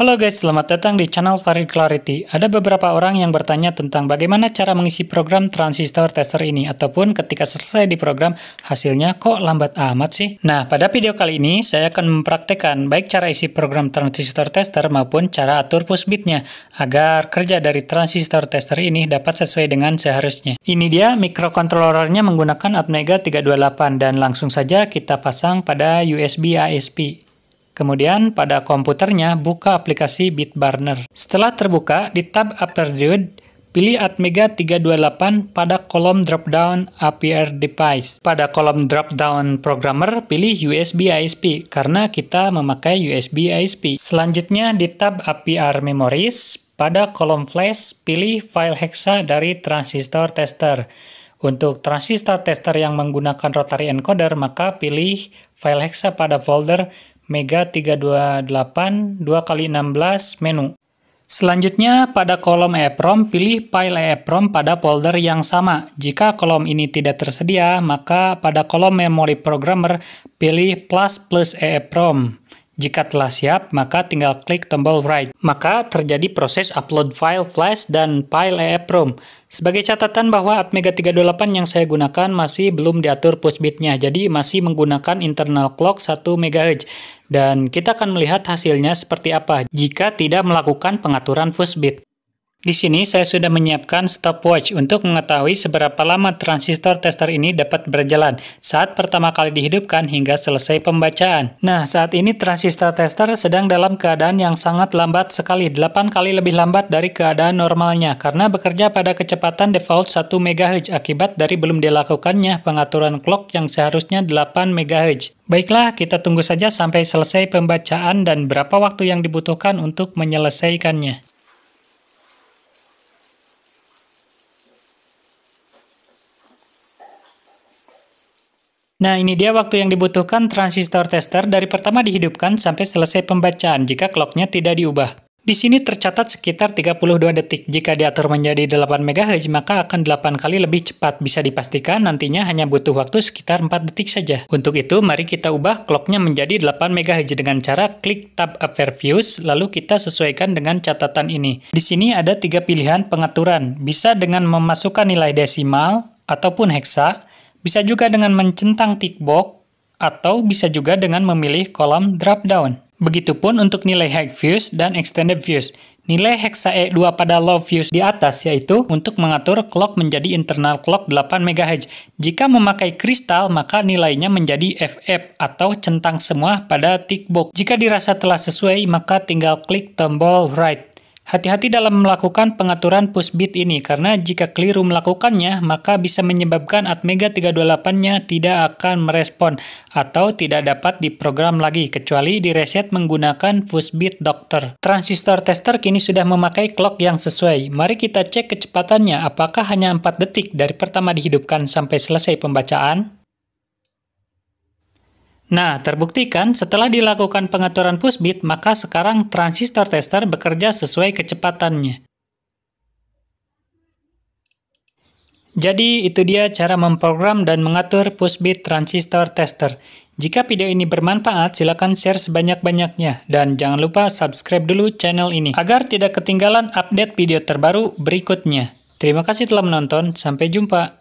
Halo guys, selamat datang di channel Farid Clarity. Ada beberapa orang yang bertanya tentang bagaimana cara mengisi program transistor tester ini, ataupun ketika selesai di program, hasilnya kok lambat amat sih? Nah, pada video kali ini, saya akan mempraktekkan baik cara isi program transistor tester maupun cara atur push bitnya, agar kerja dari transistor tester ini dapat sesuai dengan seharusnya. Ini dia mikrokontrolernya menggunakan Atmega 328, dan langsung saja kita pasang pada USB ASP. Kemudian pada komputernya buka aplikasi Bitburner. Setelah terbuka, di tab Aperture pilih Atmega 328 pada kolom drop-down APR device. Pada kolom drop-down programmer, pilih USB ISP karena kita memakai USB ISP. Selanjutnya di tab APR Memories, pada kolom flash, pilih file hexa dari transistor tester. Untuk transistor tester yang menggunakan rotary encoder, maka pilih file hexa pada folder Mega 328 2 kali 16 menu. Selanjutnya, pada kolom EEPROM, pilih file EEPROM pada folder yang sama. Jika kolom ini tidak tersedia, maka pada kolom Memory programmer, pilih plus plus EEPROM. Jika telah siap, maka tinggal klik tombol Write. Maka terjadi proses upload file flash dan file EEPROM. Sebagai catatan bahwa Atmega 328 yang saya gunakan masih belum diatur Bitnya, jadi masih menggunakan internal clock 1 MHz. Dan kita akan melihat hasilnya seperti apa jika tidak melakukan pengaturan Bit. Di sini saya sudah menyiapkan stopwatch untuk mengetahui seberapa lama transistor tester ini dapat berjalan saat pertama kali dihidupkan hingga selesai pembacaan. Nah, saat ini transistor tester sedang dalam keadaan yang sangat lambat sekali, 8 kali lebih lambat dari keadaan normalnya karena bekerja pada kecepatan default 1 MHz akibat dari belum dilakukannya pengaturan clock yang seharusnya 8 MHz. Baiklah, kita tunggu saja sampai selesai pembacaan dan berapa waktu yang dibutuhkan untuk menyelesaikannya. Nah, ini dia waktu yang dibutuhkan transistor tester dari pertama dihidupkan sampai selesai pembacaan jika clocknya tidak diubah. Di sini tercatat sekitar 32 detik. Jika diatur menjadi 8 MHz, maka akan 8 kali lebih cepat. Bisa dipastikan nantinya hanya butuh waktu sekitar 4 detik saja. Untuk itu, mari kita ubah clocknya menjadi 8 MHz dengan cara klik tab Affair Views lalu kita sesuaikan dengan catatan ini. Di sini ada tiga pilihan pengaturan. Bisa dengan memasukkan nilai desimal, ataupun heksa, bisa juga dengan mencentang tick box atau bisa juga dengan memilih kolom drop down. Begitupun untuk nilai high views dan extended views. Nilai hexa E2 pada low views di atas yaitu untuk mengatur clock menjadi internal clock 8 MHz. Jika memakai kristal, maka nilainya menjadi FF atau centang semua pada tick box. Jika dirasa telah sesuai, maka tinggal klik tombol Write. Hati-hati dalam melakukan pengaturan push bit ini karena jika keliru melakukannya maka bisa menyebabkan Atmega 328-nya tidak akan merespon atau tidak dapat diprogram lagi kecuali direset menggunakan push Bit dokter. Transistor tester kini sudah memakai clock yang sesuai. Mari kita cek kecepatannya apakah hanya 4 detik dari pertama dihidupkan sampai selesai pembacaan. Nah, terbuktikan setelah dilakukan pengaturan push bit, maka sekarang transistor tester bekerja sesuai kecepatannya. Jadi, itu dia cara memprogram dan mengatur push bit transistor tester. Jika video ini bermanfaat, silakan share sebanyak-banyaknya. Dan jangan lupa subscribe dulu channel ini, agar tidak ketinggalan update video terbaru berikutnya. Terima kasih telah menonton, sampai jumpa.